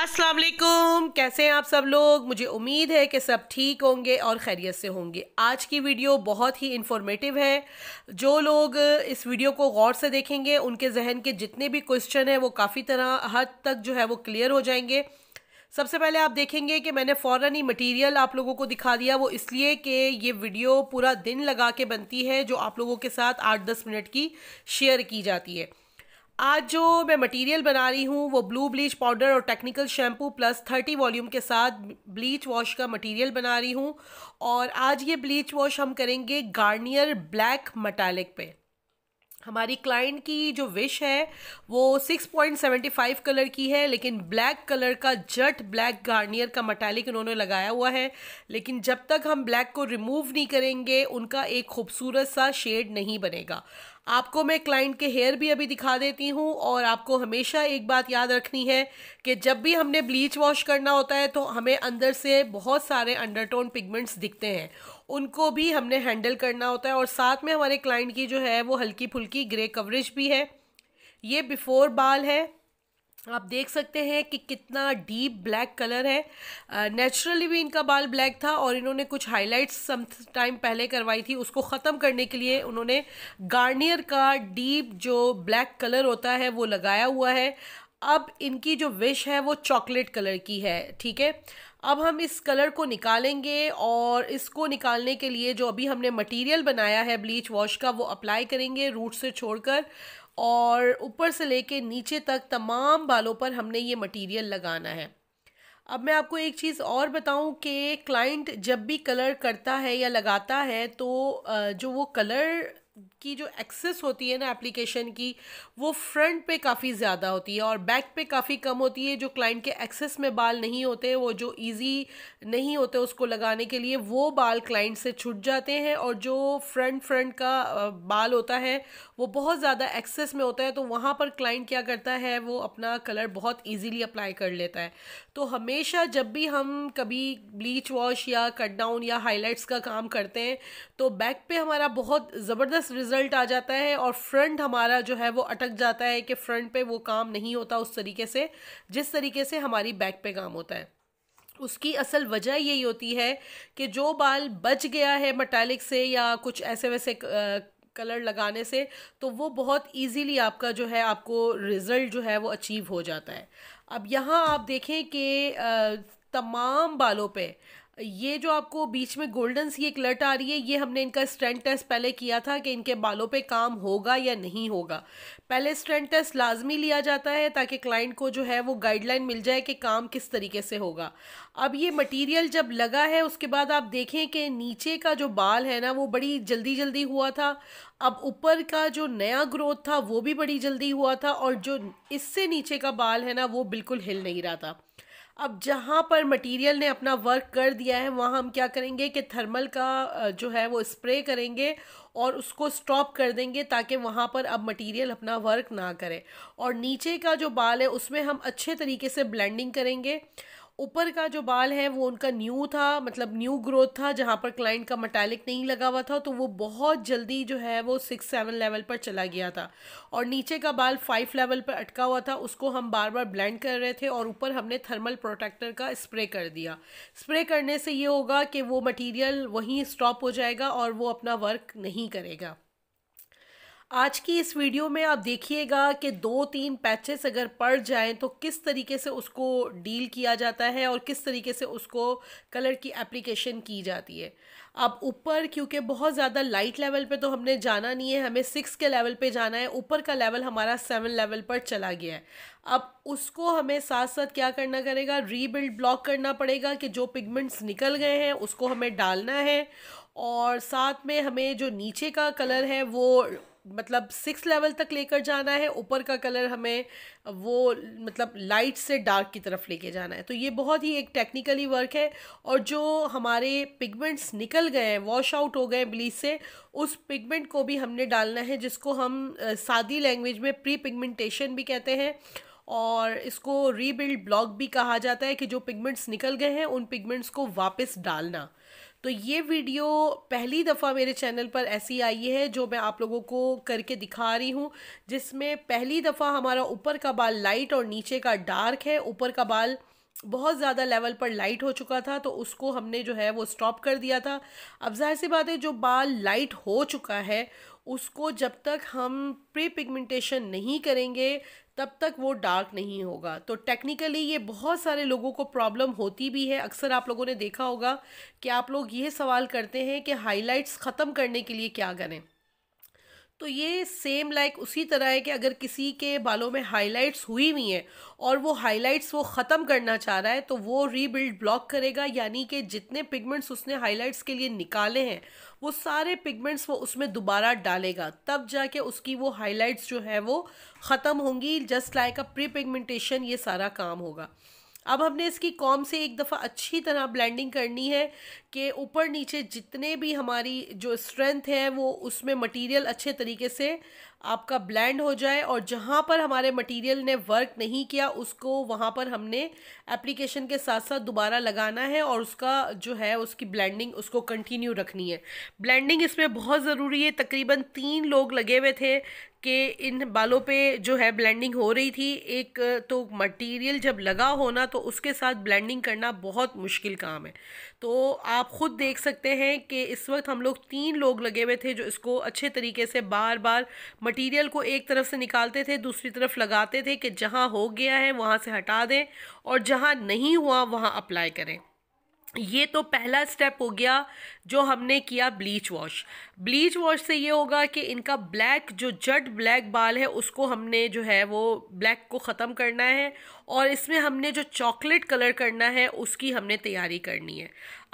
अस्सलाम वालेकुम कैसे हैं आप सब लोग मुझे उम्मीद है कि सब ठीक होंगे और खैरियत से होंगे आज की वीडियो बहुत ही इन्फॉर्मेटिव है जो लोग इस वीडियो को गौर से देखेंगे उनके जहन के जितने भी क्वेश्चन हैं वो काफ़ी तरह हद तक जो है वो क्लियर हो जाएंगे सबसे पहले आप देखेंगे कि मैंने फ़ौर ही मटीरियल आप लोगों को दिखा दिया वो इसलिए कि ये वीडियो पूरा दिन लगा के बनती है जो आप लोगों के साथ आठ दस मिनट की शेयर की जाती है आज जो मैं मटेरियल बना रही हूँ वो ब्लू ब्लीच पाउडर और technical shampoo plus thirty volume के साथ ब्लीच वॉश का मटेरियल बना रही हूँ और आज ये ब्लीच वॉश हम करेंगे गार्नियर ब्लैक मटालिक पे हमारी क्लाइंट की जो विश है वो 6.75 कलर की है लेकिन ब्लैक कलर का जट ब्लैक गार्नियर का मटालिक उन्होंने लगाया हुआ है लेकिन जब तक हम ब्लैक को रिमूव नहीं करेंगे उनका एक खूबसूरत सा शेड नहीं बनेगा आपको मैं क्लाइंट के हेयर भी अभी दिखा देती हूँ और आपको हमेशा एक बात याद रखनी है कि जब भी हमने ब्लीच वॉश करना होता है तो हमें अंदर से बहुत सारे अंडरटोन पिगमेंट्स दिखते हैं उनको भी हमने हैंडल करना होता है और साथ में हमारे क्लाइंट की जो है वो हल्की फुल्की ग्रे कवरेज भी है ये बिफोर बाल है आप देख सकते हैं कि कितना डीप ब्लैक कलर है नेचुरली भी इनका बाल ब्लैक था और इन्होंने कुछ हाइलाइट्स सम टाइम पहले करवाई थी उसको ख़त्म करने के लिए उन्होंने गार्नियर का डीप जो ब्लैक कलर होता है वो लगाया हुआ है अब इनकी जो विश है वो चॉकलेट कलर की है ठीक है अब हम इस कलर को निकालेंगे और इसको निकालने के लिए जो अभी हमने मटेरियल बनाया है ब्लीच वॉश का वो अप्लाई करेंगे रूट से छोड़कर और ऊपर से लेके नीचे तक तमाम बालों पर हमने ये मटेरियल लगाना है अब मैं आपको एक चीज़ और बताऊं कि क्लाइंट जब भी कलर करता है या लगाता है तो जो वो कलर की जो एक्सेस होती है ना एप्लीकेशन की वो फ्रंट पे काफ़ी ज़्यादा होती है और बैक पे काफ़ी कम होती है जो क्लाइंट के एक्सेस में बाल नहीं होते वो जो इजी नहीं होते उसको लगाने के लिए वो बाल क्लाइंट से छूट जाते हैं और जो फ्रंट फ्रंट का बाल होता है वो बहुत ज़्यादा एक्सेस में होता है तो वहाँ पर क्लाइंट क्या करता है वो अपना कलर बहुत ईजीली अप्लाई कर लेता है तो हमेशा जब भी हम कभी ब्लीच वॉश या कट डाउन या हाईलाइट्स का काम करते हैं तो बैक पे हमारा बहुत ज़बरदस्त प्लस रिजल्ट आ जाता है और फ्रंट हमारा जो है वो अटक जाता है कि फ्रंट पे वो काम नहीं होता उस तरीके से जिस तरीके से हमारी बैक पे काम होता है उसकी असल वजह यही होती है कि जो बाल बच गया है मटैलिक से या कुछ ऐसे वैसे कलर लगाने से तो वो बहुत इजीली आपका जो है आपको रिज़ल्ट जो है वो अचीव हो जाता है अब यहाँ आप देखें कि तमाम बालों पे ये जो आपको बीच में गोल्डन सी एक लट आ रही है ये हमने इनका स्ट्रेंथ टेस्ट पहले किया था कि इनके बालों पे काम होगा या नहीं होगा पहले स्ट्रेंथ टेस्ट लाजमी लिया जाता है ताकि क्लाइंट को जो है वो गाइडलाइन मिल जाए कि काम किस तरीके से होगा अब ये मटेरियल जब लगा है उसके बाद आप देखें कि नीचे का जो बाल है ना वो बड़ी जल्दी जल्दी हुआ था अब ऊपर का जो नया ग्रोथ था वो भी बड़ी जल्दी हुआ था और जो इससे नीचे का बाल है ना वो बिल्कुल हिल नहीं रहा था अब जहाँ पर मटेरियल ने अपना वर्क कर दिया है वहाँ हम क्या करेंगे कि थर्मल का जो है वो स्प्रे करेंगे और उसको स्टॉप कर देंगे ताकि वहाँ पर अब मटेरियल अपना वर्क ना करे और नीचे का जो बाल है उसमें हम अच्छे तरीके से ब्लेंडिंग करेंगे ऊपर का जो बाल है वो उनका न्यू था मतलब न्यू ग्रोथ था जहाँ पर क्लाइंट का मटैलिक नहीं लगा हुआ था तो वो बहुत जल्दी जो है वो सिक्स सेवन लेवल पर चला गया था और नीचे का बाल फाइव लेवल पर अटका हुआ था उसको हम बार बार ब्लेंड कर रहे थे और ऊपर हमने थर्मल प्रोटेक्टर का स्प्रे कर दिया स्प्रे करने से ये होगा कि वो मटीरियल वहीं स्टॉप हो जाएगा और वो अपना वर्क नहीं करेगा आज की इस वीडियो में आप देखिएगा कि दो तीन पैचेस अगर पड़ जाएं तो किस तरीके से उसको डील किया जाता है और किस तरीके से उसको कलर की एप्लीकेशन की जाती है अब ऊपर क्योंकि बहुत ज़्यादा लाइट लेवल पे तो हमने जाना नहीं है हमें सिक्स के लेवल पे जाना है ऊपर का लेवल हमारा सेवन लेवल पर चला गया है अब उसको हमें साथ साथ क्या करना करेगा रीबिल्ड ब्लॉक करना पड़ेगा कि जो पिगमेंट्स निकल गए हैं उसको हमें डालना है और साथ में हमें जो नीचे का कलर है वो मतलब सिक्स लेवल तक लेकर जाना है ऊपर का कलर हमें वो मतलब लाइट से डार्क की तरफ लेके जाना है तो ये बहुत ही एक टेक्निकली वर्क है और जो हमारे पिगमेंट्स निकल गए हैं वॉश आउट हो गए ब्लीच से उस पिगमेंट को भी हमने डालना है जिसको हम सादी लैंग्वेज में प्री पिगमेंटेशन भी कहते हैं और इसको रीबिल्ड ब्लॉक भी कहा जाता है कि जो पिगमेंट्स निकल गए हैं उन पिगमेंट्स को वापस डालना तो ये वीडियो पहली दफ़ा मेरे चैनल पर ऐसी आई है जो मैं आप लोगों को करके दिखा रही हूँ जिसमें पहली दफ़ा हमारा ऊपर का बाल लाइट और नीचे का डार्क है ऊपर का बाल बहुत ज़्यादा लेवल पर लाइट हो चुका था तो उसको हमने जो है वो स्टॉप कर दिया था अब जाहिर सी बात है जो बाल लाइट हो चुका है उसको जब तक हम प्री पिगमेंटेशन नहीं करेंगे तब तक वो डार्क नहीं होगा तो टेक्निकली ये बहुत सारे लोगों को प्रॉब्लम होती भी है अक्सर आप लोगों ने देखा होगा कि आप लोग ये सवाल करते हैं कि हाइलाइट्स ख़त्म करने के लिए क्या करें तो ये सेम लाइक उसी तरह है कि अगर किसी के बालों में हाइलाइट्स हुई हुई हैं और वो हाइलाइट्स वो ख़त्म करना चाह रहा है तो वो रीबिल्ड ब्लॉक करेगा यानी कि जितने पिगमेंट्स उसने हाइलाइट्स के लिए निकाले हैं वो सारे पिगमेंट्स वो उसमें दोबारा डालेगा तब जाके उसकी वो हाइलाइट्स जो है वो ख़त्म होंगी just like a pre pigmentation ये सारा काम होगा अब हमने इसकी कॉम से एक दफ़ा अच्छी तरह ब्लेंडिंग करनी है कि ऊपर नीचे जितने भी हमारी जो स्ट्रेंथ है वो उसमें मटेरियल अच्छे तरीके से आपका ब्लेंड हो जाए और जहाँ पर हमारे मटेरियल ने वर्क नहीं किया उसको वहाँ पर हमने एप्लीकेशन के साथ साथ दोबारा लगाना है और उसका जो है उसकी ब्लेंडिंग उसको कंटिन्यू रखनी है ब्लेंडिंग इसमें बहुत ज़रूरी है तकरीबन तीन लोग लगे हुए थे कि इन बालों पे जो है ब्लेंडिंग हो रही थी एक तो मटेरियल जब लगा होना तो उसके साथ ब्लेंडिंग करना बहुत मुश्किल काम है तो आप ख़ुद देख सकते हैं कि इस वक्त हम लोग तीन लोग लगे हुए थे जो इसको अच्छे तरीके से बार बार मटेरियल को एक तरफ से निकालते थे दूसरी तरफ लगाते थे कि जहाँ हो गया है वहाँ से हटा दें और जहाँ नहीं हुआ वहाँ अप्लाई करें ये तो पहला स्टेप हो गया जो हमने किया ब्लीच वॉश ब्लीच वॉश से ये होगा कि इनका ब्लैक जो जट ब्लैक बाल है उसको हमने जो है वो ब्लैक को ख़त्म करना है और इसमें हमने जो चॉकलेट कलर करना है उसकी हमने तैयारी करनी है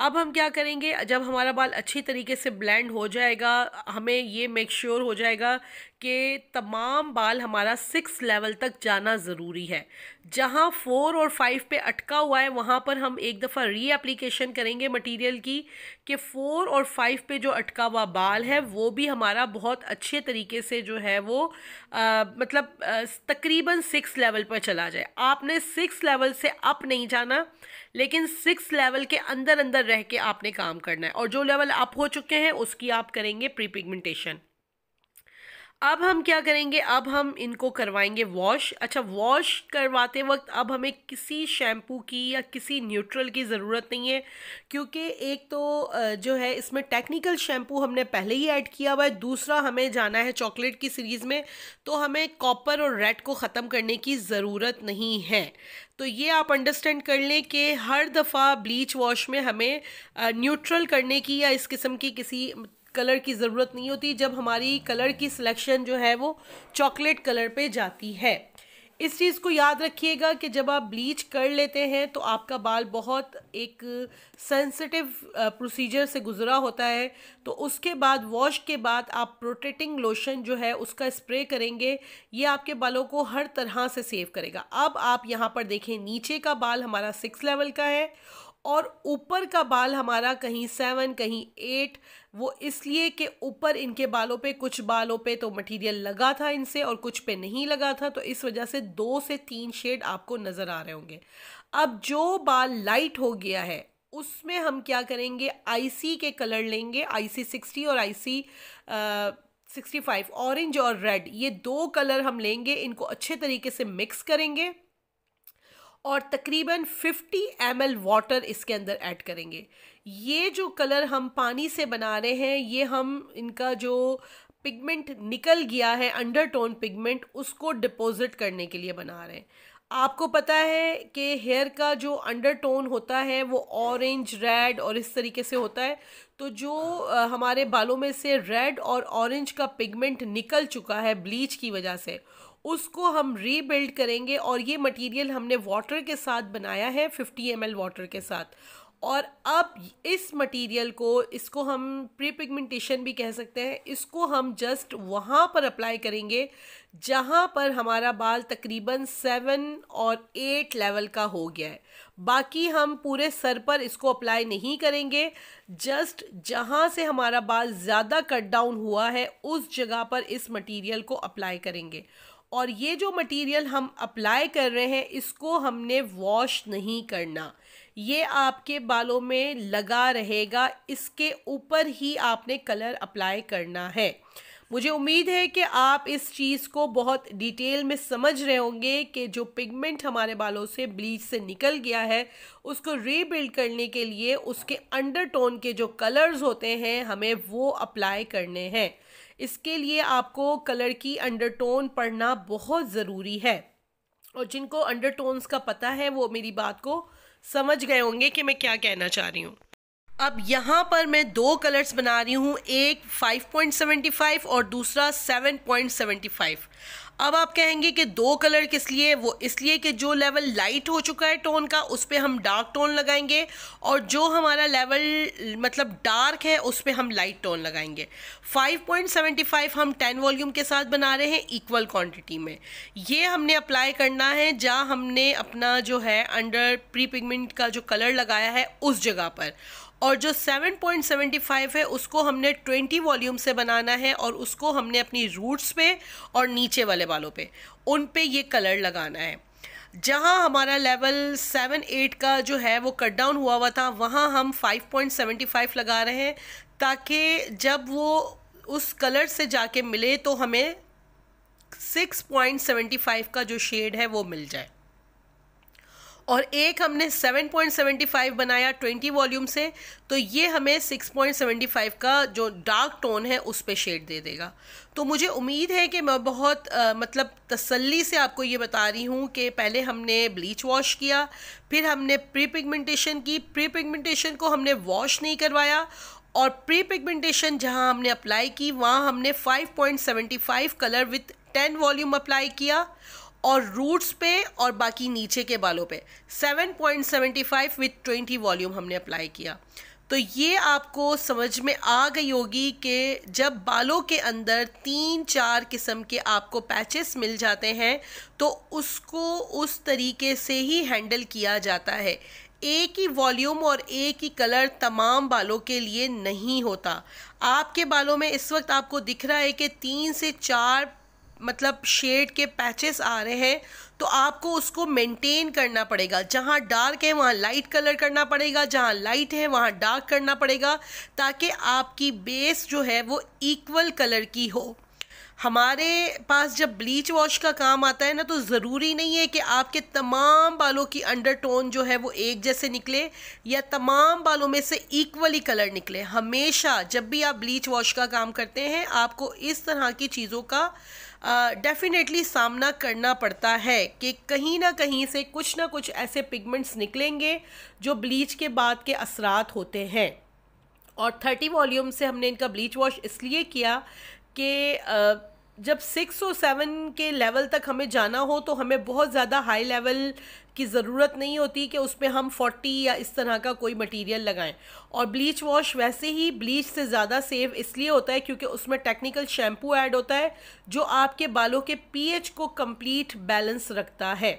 अब हम क्या करेंगे जब हमारा बाल अच्छी तरीके से ब्लेंड हो जाएगा हमें ये मेक श्योर sure हो जाएगा कि तमाम बाल हमारा सिक्स लेवल तक जाना ज़रूरी है जहाँ फोर और फाइव पे अटका हुआ है वहाँ पर हम एक दफ़ा रीएप्लीकेशन करेंगे मटेरियल की कि फ़ोर और फाइव पे जो अटका हुआ बाल है वो भी हमारा बहुत अच्छे तरीके से जो है वो आ, मतलब तकरीबन सिक्स लेवल पर चला जाए आपने सिक्स लेवल से अप नहीं जाना लेकिन सिक्स लेवल के अंदर अंदर रह के आपने काम करना है और जो लेवल अप हो चुके हैं उसकी आप करेंगे प्री पिगमेंटेशन अब हम क्या करेंगे अब हम इनको करवाएंगे वॉश अच्छा वॉश करवाते वक्त अब हमें किसी शैम्पू की या किसी न्यूट्रल की ज़रूरत नहीं है क्योंकि एक तो जो है इसमें टेक्निकल शैम्पू हमने पहले ही ऐड किया हुआ है दूसरा हमें जाना है चॉकलेट की सीरीज़ में तो हमें कॉपर और रेड को ख़त्म करने की ज़रूरत नहीं है तो ये आप अंडरस्टैंड कर लें कि हर दफ़ा ब्लीच वॉश में हमें न्यूट्रल करने की या इस किस्म की किसी कलर की ज़रूरत नहीं होती जब हमारी कलर की सिलेक्शन जो है वो चॉकलेट कलर पे जाती है इस चीज़ को याद रखिएगा कि जब आप ब्लीच कर लेते हैं तो आपका बाल बहुत एक सेंसिटिव प्रोसीजर से गुजरा होता है तो उसके बाद वॉश के बाद आप प्रोटेक्टिंग लोशन जो है उसका स्प्रे करेंगे ये आपके बालों को हर तरह से सेव करेगा अब आप यहाँ पर देखें नीचे का बाल हमारा सिक्स लेवल का है और ऊपर का बाल हमारा कहीं सेवन कहीं एट वो इसलिए कि ऊपर इनके बालों पे कुछ बालों पे तो मटेरियल लगा था इनसे और कुछ पे नहीं लगा था तो इस वजह से दो से तीन शेड आपको नज़र आ रहे होंगे अब जो बाल लाइट हो गया है उसमें हम क्या करेंगे आईसी के कलर लेंगे आईसी सिक्सटी और आईसी सिक्सटी फाइव ऑरेंज और रेड ये दो कलर हम लेंगे इनको अच्छे तरीके से मिक्स करेंगे और तकरीबन 50 एम एल वाटर इसके अंदर ऐड करेंगे ये जो कलर हम पानी से बना रहे हैं ये हम इनका जो पिगमेंट निकल गया है अंडरटोन पिगमेंट उसको डिपॉजिट करने के लिए बना रहे हैं आपको पता है कि हेयर का जो अंडरटोन होता है वो ऑरेंज रेड और इस तरीके से होता है तो जो हमारे बालों में से रेड और ऑरेंज का पिगमेंट निकल चुका है ब्लीच की वजह से उसको हम रीबिल्ड करेंगे और ये मटेरियल हमने वाटर के साथ बनाया है 50 एम वाटर के साथ और अब इस मटेरियल को इसको हम प्री पिगमेंटेशन भी कह सकते हैं इसको हम जस्ट वहाँ पर अप्लाई करेंगे जहाँ पर हमारा बाल तकरीबन सेवन और एट लेवल का हो गया है बाकी हम पूरे सर पर इसको अप्लाई नहीं करेंगे जस्ट जहाँ से हमारा बाल ज़्यादा कट डाउन हुआ है उस जगह पर इस मटेरियल को अप्लाई करेंगे और ये जो मटेरियल हम अप्लाई कर रहे हैं इसको हमने वॉश नहीं करना ये आपके बालों में लगा रहेगा इसके ऊपर ही आपने कलर अप्लाई करना है मुझे उम्मीद है कि आप इस चीज़ को बहुत डिटेल में समझ रहे होंगे कि जो पिगमेंट हमारे बालों से ब्लीच से निकल गया है उसको रीबिल्ड करने के लिए उसके अंडरटोन के जो कलर्स होते हैं हमें वो अप्लाई करने हैं इसके लिए आपको कलर की अंडरटोन पढ़ना बहुत ज़रूरी है और जिनको अंडरटोन्स का पता है वो मेरी बात को समझ गए होंगे कि मैं क्या कहना चाह रही हूँ अब यहाँ पर मैं दो कलर्स बना रही हूँ एक 5.75 और दूसरा 7.75 अब आप कहेंगे कि दो कलर किस लिए वो इसलिए कि जो लेवल लाइट हो चुका है टोन का उस पर हम डार्क टोन लगाएंगे और जो हमारा लेवल मतलब डार्क है उस पर हम लाइट टोन लगाएंगे 5.75 हम 10 वॉल्यूम के साथ बना रहे हैं इक्वल क्वांटिटी में ये हमने अप्लाई करना है जहाँ हमने अपना जो है अंडर प्री पिगमेंट का जो कलर लगाया है उस जगह पर और जो 7.75 है उसको हमने 20 वॉल्यूम से बनाना है और उसको हमने अपनी रूट्स पे और नीचे वाले बालों पे उन पे ये कलर लगाना है जहाँ हमारा लेवल सेवन एट का जो है वो कट डाउन हुआ हुआ था वहाँ हम फाइव पॉइंट सेवेंटी फाइव लगा रहे हैं ताकि जब वो उस कलर से जाके मिले तो हमें सिक्स पॉइंट सेवेंटी फाइव का जो शेड है वो मिल जाए और एक हमने 7.75 बनाया 20 वॉल्यूम से तो ये हमें 6.75 का जो डार्क टोन है उस पर शेड दे देगा तो मुझे उम्मीद है कि मैं बहुत आ, मतलब तसल्ली से आपको ये बता रही हूँ कि पहले हमने ब्लीच वॉश किया फिर हमने प्री पिगमेंटेशन की प्री पिगमेंटेशन को हमने वॉश नहीं करवाया और प्री पिगमेंटेशन जहाँ हमने अप्लाई की वहाँ हमने 5.75 कलर विथ 10 वॉल्यूम अप्लाई किया और रूट्स पे और बाकी नीचे के बालों पे 7.75 विथ 20 वॉल्यूम हमने अप्लाई किया तो ये आपको समझ में आ गई होगी कि जब बालों के अंदर तीन चार किस्म के आपको पैचेस मिल जाते हैं तो उसको उस तरीके से ही हैंडल किया जाता है एक ही वॉल्यूम और एक ही कलर तमाम बालों के लिए नहीं होता आपके बालों में इस वक्त आपको दिख रहा है कि तीन से चार मतलब शेड के पैचेस आ रहे हैं तो आपको उसको मेंटेन करना पड़ेगा जहाँ डार्क है वहाँ लाइट कलर करना पड़ेगा जहाँ लाइट है वहाँ डार्क करना पड़ेगा ताकि आपकी बेस जो है वो इक्वल कलर की हो हमारे पास जब ब्लीच वॉश का काम आता है ना तो ज़रूरी नहीं है कि आपके तमाम बालों की अंडर टोन जो है वो एक जैसे निकले या तमाम बालों में से इक्वली कलर निकले हमेशा जब भी आप ब्लीच वॉश का काम करते हैं आपको इस तरह की चीज़ों का डेफिनेटली सामना करना पड़ता है कि कहीं ना कहीं से कुछ ना कुछ ऐसे पिगमेंट्स निकलेंगे जो ब्लीच के बाद के असरात होते हैं और थर्टी वॉल्यूम से हमने इनका ब्लीच वॉश इसलिए किया कि जब सिक्स और सेवन के लेवल तक हमें जाना हो तो हमें बहुत ज़्यादा हाई लेवल की ज़रूरत नहीं होती कि उसमें हम फोर्टी या इस तरह का कोई मटेरियल लगाएं और ब्लीच वॉश वैसे ही ब्लीच से ज़्यादा सेफ इसलिए होता है क्योंकि उसमें टेक्निकल शैम्पू ऐड होता है जो आपके बालों के पीएच को कंप्लीट बैलेंस रखता है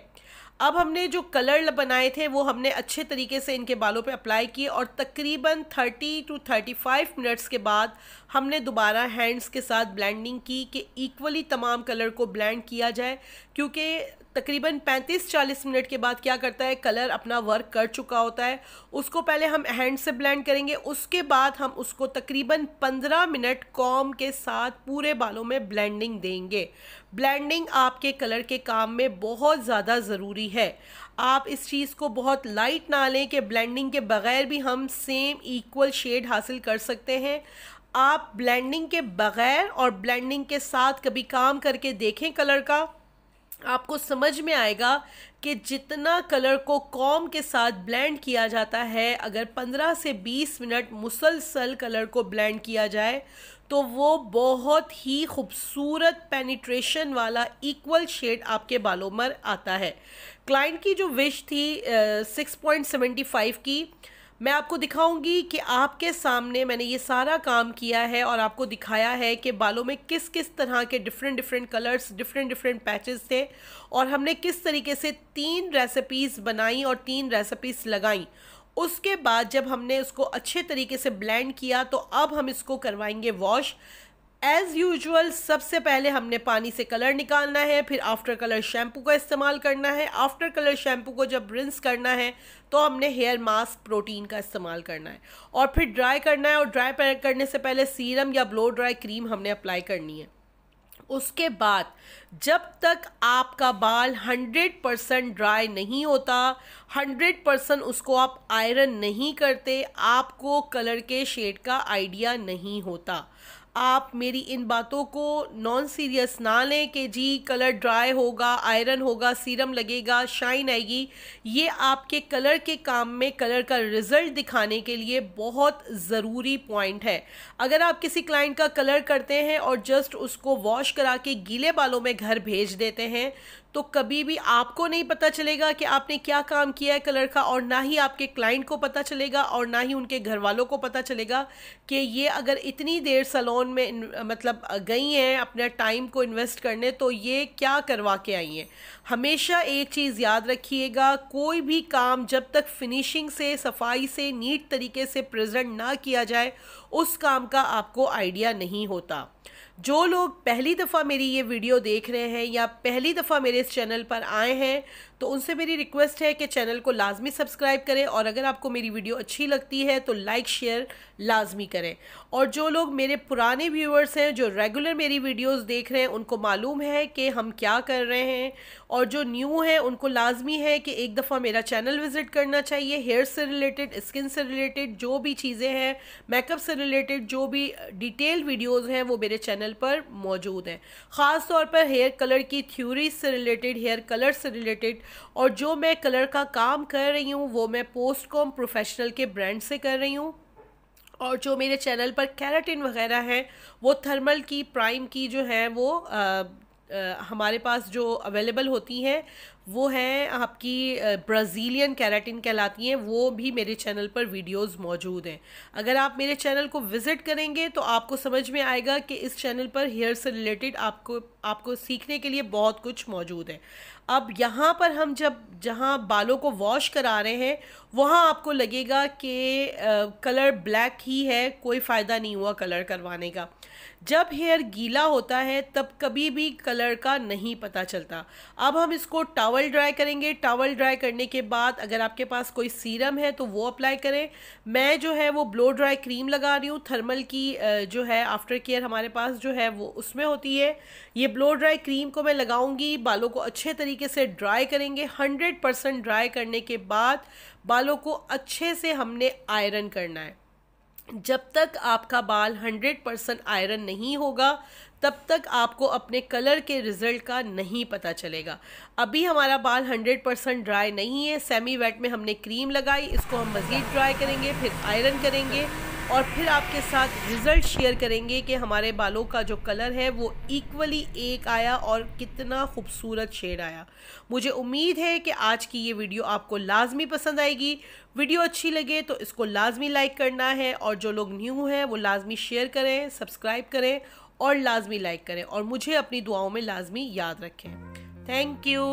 अब हमने जो कलर बनाए थे वो हमने अच्छे तरीके से इनके बालों पे अप्लाई किए और तकरीबन 30 टू 35 मिनट्स के बाद हमने दोबारा हैंड्स के साथ ब्लेंडिंग की कि इक्वली तमाम कलर को ब्लेंड किया जाए क्योंकि तकरीबन 35-40 मिनट के बाद क्या करता है कलर अपना वर्क कर चुका होता है उसको पहले हम हैंड से ब्लेंड करेंगे उसके बाद हम उसको तकरीबन 15 मिनट कॉम के साथ पूरे बालों में ब्लेंडिंग देंगे ब्लेंडिंग आपके कलर के काम में बहुत ज़्यादा ज़रूरी है आप इस चीज़ को बहुत लाइट ना लें कि ब्लेंडिंग के बग़ैर भी हम सेम इक्वल शेड हासिल कर सकते हैं आप ब्लेंडिंग के बग़ैर और ब्लेंडिंग के साथ कभी काम करके देखें कलर का आपको समझ में आएगा कि जितना कलर को कॉम के साथ ब्लेंड किया जाता है अगर 15 से 20 मिनट मुसलसल कलर को ब्लेंड किया जाए तो वो बहुत ही खूबसूरत पेनिट्रेशन वाला इक्वल शेड आपके बालों पर आता है क्लाइंट की जो विश थी सिक्स पॉइंट सेवेंटी फाइव की मैं आपको दिखाऊंगी कि आपके सामने मैंने ये सारा काम किया है और आपको दिखाया है कि बालों में किस किस तरह के different different colours different different patches थे और हमने किस तरीके से तीन रेसिपीज़ बनाई और तीन रेसिपीज़ लगाई उसके बाद जब हमने उसको अच्छे तरीके से ब्लेंड किया तो अब हम इसको करवाएंगे वॉश एज़ यूजुअल सबसे पहले हमने पानी से कलर निकालना है फिर आफ्टर कलर शैम्पू का इस्तेमाल करना है आफ्टर कलर शैम्पू को जब रिंस करना है तो हमने हेयर मास्क प्रोटीन का इस्तेमाल करना है और फिर ड्राई करना है और ड्राई करने से पहले सीरम या ब्लो ड्राई क्रीम हमने अप्लाई करनी है उसके बाद जब तक आपका बाल 100 परसेंट ड्राई नहीं होता 100 परसेंट उसको आप आयरन नहीं करते आपको कलर के शेड का आइडिया नहीं होता आप मेरी इन बातों को नॉन सीरियस ना लें कि जी कलर ड्राई होगा आयरन होगा सीरम लगेगा शाइन आएगी ये आपके कलर के काम में कलर का रिज़ल्ट दिखाने के लिए बहुत ज़रूरी पॉइंट है अगर आप किसी क्लाइंट का कलर करते हैं और जस्ट उसको वॉश करा के गीले बालों में घर भेज देते हैं तो कभी भी आपको नहीं पता चलेगा कि आपने क्या काम किया है कलर का और ना ही आपके क्लाइंट को पता चलेगा और ना ही उनके घर वालों को पता चलेगा कि ये अगर इतनी देर सलोन फ़ोन में मतलब गई हैं अपने टाइम को इन्वेस्ट करने तो ये क्या करवा के आई हैं हमेशा एक चीज़ याद रखिएगा कोई भी काम जब तक फिनिशिंग से सफाई से नीट तरीके से प्रेजेंट ना किया जाए उस काम का आपको आइडिया नहीं होता जो लोग पहली दफ़ा मेरी ये वीडियो देख रहे हैं या पहली दफ़ा मेरे इस चैनल पर आए हैं तो उनसे मेरी रिक्वेस्ट है कि चैनल को लाजमी सब्सक्राइब करें और अगर आपको मेरी वीडियो अच्छी लगती है तो लाइक शेयर लाजमी करें और जो लोग मेरे पुराने व्यूअर्स हैं जो रेगुलर मेरी वीडियोस देख रहे हैं उनको मालूम है कि हम क्या कर रहे हैं और जो न्यू हैं उनको लाजमी है कि एक दफ़ा मेरा चैनल विज़िट करना चाहिए हेयर से रिलेटेड स्किन से रिलेटेड जो भी चीज़ें हैं मेकअप से रिलेटेड जो भी डिटेल वीडियोज़ हैं वो मेरे चैनल पर मौजूद हैं ख़ास तौर पर हेयर कलर की थ्यूरीज से रिलेटेड हेयर कलर से रिलेटेड और जो मैं कलर का काम कर रही हूँ वो मैं पोस्ट कॉम प्रोफेशनल के ब्रांड से कर रही हूँ और जो मेरे चैनल पर कैरेटिन वगैरह हैं वो थर्मल की प्राइम की जो है वो आ, आ, हमारे पास जो अवेलेबल होती हैं वो हैं आपकी ब्राज़ीलियन कैरेटिन कहलाती हैं वो भी मेरे चैनल पर वीडियोस मौजूद हैं अगर आप मेरे चैनल को विज़िट करेंगे तो आपको समझ में आएगा कि इस चैनल पर हेयर से रिलेटेड आपको आपको सीखने के लिए बहुत कुछ मौजूद है अब यहाँ पर हम जब जहाँ बालों को वॉश करा रहे हैं वहाँ आपको लगेगा कि कलर ब्लैक ही है कोई फ़ायदा नहीं हुआ कलर करवाने का जब हेयर गीला होता है तब कभी भी कलर का नहीं पता चलता अब हम इसको टावल ड्राई करेंगे टावल ड्राई करने के बाद अगर आपके पास कोई सीरम है तो वो अप्लाई करें मैं जो है वो ब्लो ड्राई क्रीम लगा रही हूँ थर्मल की जो है आफ्टर केयर हमारे पास जो है वो उसमें होती है ये ब्लो ड्राई क्रीम को मैं लगाऊंगी बालों को अच्छे तरीके से ड्राई करेंगे हंड्रेड परसेंट ड्राई करने के बाद बालों को अच्छे से हमने आयरन करना है जब तक आपका बाल 100 परसेंट आयरन नहीं होगा तब तक आपको अपने कलर के रिज़ल्ट का नहीं पता चलेगा अभी हमारा बाल 100 परसेंट ड्राई नहीं है सेमी वेट में हमने क्रीम लगाई इसको हम मज़ीद ड्राई करेंगे फिर आयरन करेंगे और फिर आपके साथ रिज़ल्ट शेयर करेंगे कि हमारे बालों का जो कलर है वो इक्वली एक आया और कितना खूबसूरत शेड आया मुझे उम्मीद है कि आज की ये वीडियो आपको लाजमी पसंद आएगी वीडियो अच्छी लगे तो इसको लाजमी लाइक करना है और जो लोग न्यू हैं वो लाजमी शेयर करें सब्सक्राइब करें और लाजमी लाइक करें और मुझे अपनी दुआओं में लाजमी याद रखें थैंक यू